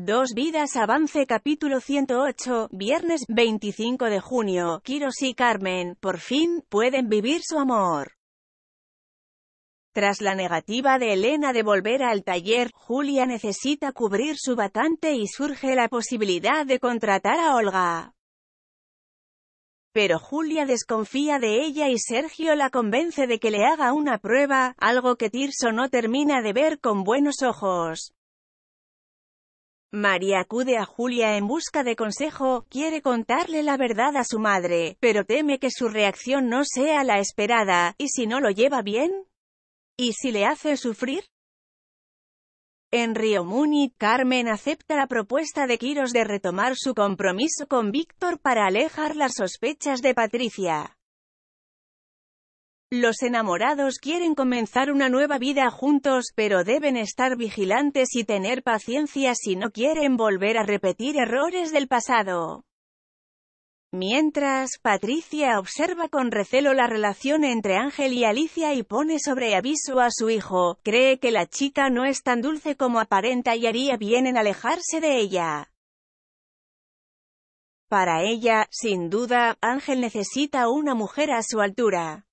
Dos vidas avance capítulo 108, viernes 25 de junio, Kiros y Carmen, por fin, pueden vivir su amor. Tras la negativa de Elena de volver al taller, Julia necesita cubrir su batante y surge la posibilidad de contratar a Olga. Pero Julia desconfía de ella y Sergio la convence de que le haga una prueba, algo que Tirso no termina de ver con buenos ojos. María acude a Julia en busca de consejo, quiere contarle la verdad a su madre, pero teme que su reacción no sea la esperada, y si no lo lleva bien, y si le hace sufrir. En Río Muni, Carmen acepta la propuesta de Quiros de retomar su compromiso con Víctor para alejar las sospechas de Patricia. Los enamorados quieren comenzar una nueva vida juntos, pero deben estar vigilantes y tener paciencia si no quieren volver a repetir errores del pasado. Mientras, Patricia observa con recelo la relación entre Ángel y Alicia y pone sobre aviso a su hijo, cree que la chica no es tan dulce como aparenta y haría bien en alejarse de ella. Para ella, sin duda, Ángel necesita una mujer a su altura.